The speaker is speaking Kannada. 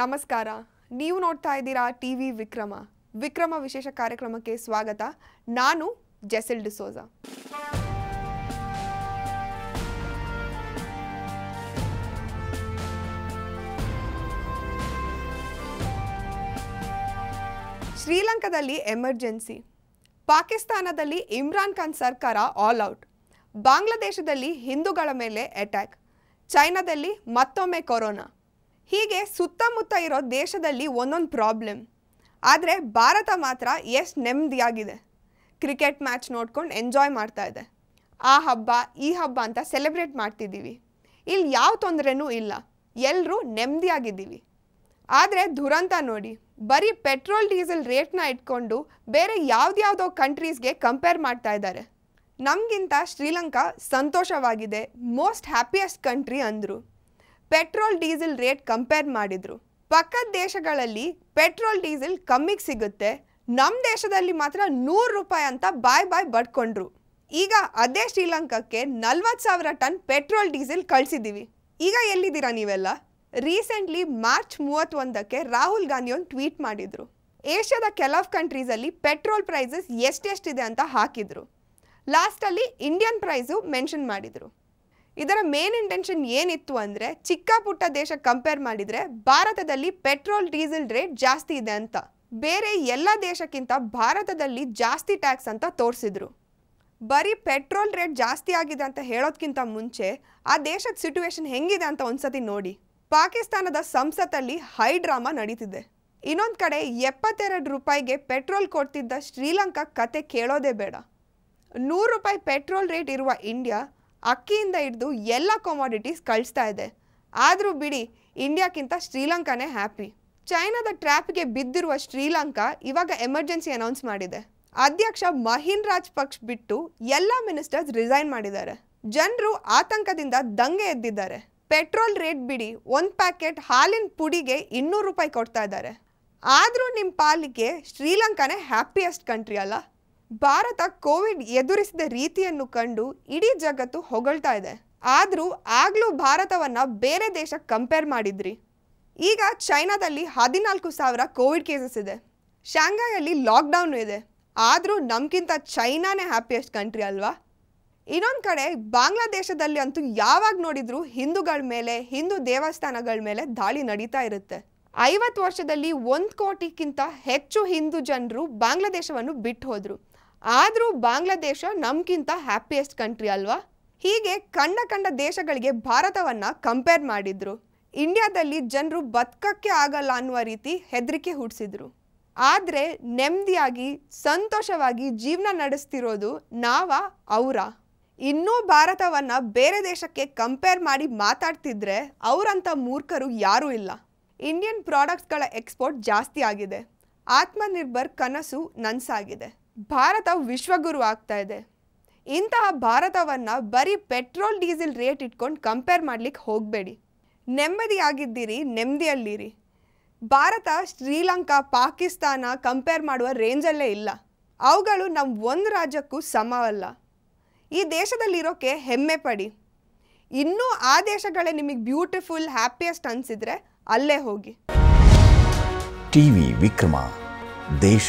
ನಮಸ್ಕಾರ ನೀವು ನೋಡ್ತಾ ಇದ್ದೀರಾ ಟಿ ವಿ ವಿಕ್ರಮ ವಿಕ್ರಮ ವಿಶೇಷ ಕಾರ್ಯಕ್ರಮಕ್ಕೆ ಸ್ವಾಗತ ನಾನು ಜೆಸಿಲ್ ಡಿಸೋಜ ಶ್ರೀಲಂಕಾದಲ್ಲಿ ಎಮರ್ಜೆನ್ಸಿ ಪಾಕಿಸ್ತಾನದಲ್ಲಿ ಇಮ್ರಾನ್ ಖಾನ್ ಸರ್ಕಾರ ಆಲ್ ಔಟ್ ಬಾಂಗ್ಲಾದೇಶದಲ್ಲಿ ಹಿಂದೂಗಳ ಮೇಲೆ ಅಟ್ಯಾಕ್ ಚೈನಾದಲ್ಲಿ ಮತ್ತೊಮ್ಮೆ ಕೊರೋನಾ ಹೀಗೆ ಸುತ್ತಮುತ್ತ ಇರೋ ದೇಶದಲ್ಲಿ ಒಂದೊಂದು ಪ್ರಾಬ್ಲಮ್ ಆದರೆ ಭಾರತ ಮಾತ್ರ ಎಷ್ಟು ನೆಮ್ಮದಿಯಾಗಿದೆ ಕ್ರಿಕೆಟ್ ಮ್ಯಾಚ್ ನೋಡ್ಕೊಂಡು ಎಂಜಾಯ್ ಮಾಡ್ತಾ ಇದೆ ಆ ಹಬ್ಬ ಈ ಹಬ್ಬ ಅಂತ ಸೆಲೆಬ್ರೇಟ್ ಮಾಡ್ತಿದ್ದೀವಿ ಇಲ್ಲಿ ಯಾವ ತೊಂದರೆನೂ ಇಲ್ಲ ಎಲ್ಲರೂ ನೆಮ್ಮದಿಯಾಗಿದ್ದೀವಿ ಆದರೆ ದುರಂತ ನೋಡಿ ಬರೀ ಪೆಟ್ರೋಲ್ ಡೀಸೆಲ್ ರೇಟ್ನ ಇಟ್ಕೊಂಡು ಬೇರೆ ಯಾವ್ದ್ಯಾವುದೋ ಕಂಟ್ರೀಸ್ಗೆ ಕಂಪೇರ್ ಮಾಡ್ತಾ ಇದ್ದಾರೆ ನಮಗಿಂತ ಶ್ರೀಲಂಕಾ ಸಂತೋಷವಾಗಿದೆ ಮೋಸ್ಟ್ ಹ್ಯಾಪಿಯೆಸ್ಟ್ ಕಂಟ್ರಿ ಅಂದರು ಪೆಟ್ರೋಲ್ ಡೀಸೆಲ್ ರೇಟ್ ಕಂಪೇರ್ ಮಾಡಿದರು ಪಕ್ಕದ ದೇಶಗಳಲ್ಲಿ ಪೆಟ್ರೋಲ್ ಡೀಸೆಲ್ ಕಮ್ಮಿಗೆ ಸಿಗುತ್ತೆ ನಮ್ಮ ದೇಶದಲ್ಲಿ ಮಾತ್ರ ನೂರು ರೂಪಾಯಿ ಅಂತ ಬಾಯ್ ಬಾಯ್ ಬಡ್ಕೊಂಡ್ರು ಈಗ ಅದೇ ಶ್ರೀಲಂಕಾಕ್ಕೆ ನಲ್ವತ್ತು ಸಾವಿರ ಟನ್ ಪೆಟ್ರೋಲ್ ಡೀಸೆಲ್ ಕಳಿಸಿದ್ದೀವಿ ಈಗ ಎಲ್ಲಿದ್ದೀರಾ ನೀವೆಲ್ಲ ರೀಸೆಂಟ್ಲಿ ಮಾರ್ಚ್ ಮೂವತ್ತೊಂದಕ್ಕೆ ರಾಹುಲ್ ಗಾಂಧಿ ಒಂದು ಟ್ವೀಟ್ ಮಾಡಿದರು ಏಷ್ಯಾದ ಕೆಲವು ಕಂಟ್ರೀಸಲ್ಲಿ ಪೆಟ್ರೋಲ್ ಪ್ರೈಸಸ್ ಎಷ್ಟೆಷ್ಟಿದೆ ಅಂತ ಹಾಕಿದರು ಲಾಸ್ಟಲ್ಲಿ ಇಂಡಿಯನ್ ಪ್ರೈಸು ಮೆನ್ಷನ್ ಮಾಡಿದರು ಇದರ ಮೇನ್ ಇಂಟೆನ್ಷನ್ ಏನಿತ್ತು ಅಂದರೆ ಚಿಕ್ಕ ಪುಟ್ಟ ದೇಶ ಕಂಪೇರ್ ಮಾಡಿದರೆ ಭಾರತದಲ್ಲಿ ಪೆಟ್ರೋಲ್ ಡೀಸೆಲ್ ರೇಟ್ ಜಾಸ್ತಿ ಇದೆ ಅಂತ ಬೇರೆ ಎಲ್ಲ ದೇಶಕ್ಕಿಂತ ಭಾರತದಲ್ಲಿ ಜಾಸ್ತಿ ಟ್ಯಾಕ್ಸ್ ಅಂತ ತೋರಿಸಿದ್ರು ಬರೀ ಪೆಟ್ರೋಲ್ ರೇಟ್ ಜಾಸ್ತಿ ಆಗಿದೆ ಅಂತ ಹೇಳೋದಕ್ಕಿಂತ ಮುಂಚೆ ಆ ದೇಶದ ಸಿಟುವೇಶನ್ ಹೆಂಗಿದೆ ಅಂತ ಒಂದ್ಸತಿ ನೋಡಿ ಪಾಕಿಸ್ತಾನದ ಸಂಸತ್ತಲ್ಲಿ ಹೈ ಡ್ರಾಮಾ ನಡೀತಿದೆ ಇನ್ನೊಂದು ಕಡೆ ಎಪ್ಪತ್ತೆರಡು ರೂಪಾಯಿಗೆ ಪೆಟ್ರೋಲ್ ಕೊಡ್ತಿದ್ದ ಶ್ರೀಲಂಕಾ ಕತೆ ಕೇಳೋದೇ ಬೇಡ ನೂರು ರೂಪಾಯಿ ಪೆಟ್ರೋಲ್ ರೇಟ್ ಇರುವ ಇಂಡಿಯಾ ಅಕ್ಕಿಯಿಂದ ಹಿಡಿದು ಎಲ್ಲ ಕಮಾಡಿಟೀಸ್ ಕಳಿಸ್ತಾ ಇದೆ ಆದರೂ ಬಿಡಿ ಇಂಡಿಯಾಕ್ಕಿಂತ ಶ್ರೀಲಂಕಾನೇ ಹ್ಯಾಪಿ ಚೈನಾದ ಟ್ರ್ಯಾಪ್ಗೆ ಬಿದ್ದಿರುವ ಶ್ರೀಲಂಕಾ ಇವಾಗ ಎಮರ್ಜೆನ್ಸಿ ಅನೌನ್ಸ್ ಮಾಡಿದೆ ಅಧ್ಯಕ್ಷ ಮಹಿನ್ ಪಕ್ಷ ಬಿಟ್ಟು ಎಲ್ಲ ಮಿನಿಸ್ಟರ್ಸ್ ರಿಸೈನ್ ಮಾಡಿದ್ದಾರೆ ಜನರು ಆತಂಕದಿಂದ ದಂಗೆ ಎದ್ದಿದ್ದಾರೆ ಪೆಟ್ರೋಲ್ ರೇಟ್ ಬಿಡಿ ಒಂದು ಪ್ಯಾಕೆಟ್ ಹಾಲಿನ ಪುಡಿಗೆ ಇನ್ನೂರು ರೂಪಾಯಿ ಕೊಡ್ತಾ ಇದ್ದಾರೆ ಆದರೂ ನಿಮ್ಮ ಪಾಲಿಗೆ ಶ್ರೀಲಂಕಾನೇ ಹ್ಯಾಪಿಯೆಸ್ಟ್ ಕಂಟ್ರಿ ಅಲ್ಲ ಭಾರತ ಕೋವಿಡ್ ಎದುರಿಸಿದ ರೀತಿಯನ್ನು ಕಂಡು ಇಡೀ ಜಗತ್ತು ಹೊಗಳ್ತಾ ಇದೆ ಆದರೂ ಆಗಲೂ ಭಾರತವನ್ನು ಬೇರೆ ದೇಶ ಕಂಪೇರ್ ಮಾಡಿದ್ರಿ ಈಗ ಚೈನಾದಲ್ಲಿ ಹದಿನಾಲ್ಕು ಸಾವಿರ ಕೋವಿಡ್ ಕೇಸಸ್ ಇದೆ ಶಾಂಘಾಯಲ್ಲಿ ಲಾಕ್ಡೌನು ಇದೆ ಆದರೂ ನಮ್ಗಿಂತ ಚೈನಾನೇ ಹ್ಯಾಪಿಯೆಸ್ಟ್ ಕಂಟ್ರಿ ಅಲ್ವಾ ಇನ್ನೊಂದು ಕಡೆ ಬಾಂಗ್ಲಾದೇಶದಲ್ಲಿ ಅಂತೂ ಯಾವಾಗ ನೋಡಿದ್ರು ಹಿಂದೂಗಳ ಮೇಲೆ ಹಿಂದೂ ದೇವಸ್ಥಾನಗಳ ಮೇಲೆ ದಾಳಿ ನಡೀತಾ ಇರುತ್ತೆ ಐವತ್ತು ವರ್ಷದಲ್ಲಿ ಒಂದು ಕೋಟಿಗಿಂತ ಹೆಚ್ಚು ಹಿಂದೂ ಜನರು ಬಾಂಗ್ಲಾದೇಶವನ್ನು ಬಿಟ್ಟು ಹೋದರು ಆದರೂ ಬಾಂಗ್ಲಾದೇಶ ನಮ್ಗಿಂತ ಹ್ಯಾಪಿಯೆಸ್ಟ್ ಕಂಟ್ರಿ ಅಲ್ವಾ ಹೀಗೆ ಕಂಡ ಕಂಡ ದೇಶಗಳಿಗೆ ಭಾರತವನ್ನು ಕಂಪೇರ್ ಮಾಡಿದ್ರು ಇಂಡಿಯಾದಲ್ಲಿ ಜನರು ಬದುಕಕ್ಕೆ ಆಗಲ್ಲ ಅನ್ನುವ ರೀತಿ ಹೆದರಿಕೆ ಹುಟ್ಟಿಸಿದ್ರು ಆದರೆ ನೆಮ್ಮದಿಯಾಗಿ ಸಂತೋಷವಾಗಿ ಜೀವನ ನಡೆಸ್ತಿರೋದು ನಾವ ಅವರ ಇನ್ನೂ ಭಾರತವನ್ನು ಬೇರೆ ದೇಶಕ್ಕೆ ಕಂಪೇರ್ ಮಾಡಿ ಮಾತಾಡ್ತಿದ್ರೆ ಅವರಂಥ ಮೂರ್ಖರು ಯಾರೂ ಇಲ್ಲ ಇಂಡಿಯನ್ ಪ್ರಾಡಕ್ಟ್ಸ್ಗಳ ಎಕ್ಸ್ಪೋರ್ಟ್ ಜಾಸ್ತಿ ಆಗಿದೆ ಆತ್ಮನಿರ್ಭರ್ ಕನಸು ನನಸಾಗಿದೆ ಭಾರತ ವಿಶ್ವಗುರು ಆಗ್ತಾ ಇದೆ ಇಂತಹ ಭಾರತವನ್ನು ಬರೀ ಪೆಟ್ರೋಲ್ ಡೀಸೆಲ್ ರೇಟ್ ಇಟ್ಕೊಂಡು ಕಂಪೇರ್ ಮಾಡ್ಲಿಕ್ಕೆ ಹೋಗಬೇಡಿ ನೆಮ್ಮದಿಯಾಗಿದ್ದೀರಿ ನೆಮ್ಮದಿಯಲ್ಲಿರಿ ಭಾರತ ಶ್ರೀಲಂಕಾ ಪಾಕಿಸ್ತಾನ ಕಂಪೇರ್ ಮಾಡುವ ರೇಂಜಲ್ಲೇ ಇಲ್ಲ ಅವುಗಳು ನಮ್ಮ ಒಂದು ರಾಜ್ಯಕ್ಕೂ ಸಮವಲ್ಲ ಈ ದೇಶದಲ್ಲಿರೋಕ್ಕೆ ಹೆಮ್ಮೆ ಪಡಿ ಇನ್ನೂ ಆ ದೇಶಗಳೇ ನಿಮಗೆ ಬ್ಯೂಟಿಫುಲ್ ಹ್ಯಾಪಿಯೆಸ್ಟ್ ಅನಿಸಿದರೆ ಅಲ್ಲೇ ಹೋಗಿ ಟಿವಿ ವಿಕ್ರಮ ದೇಶ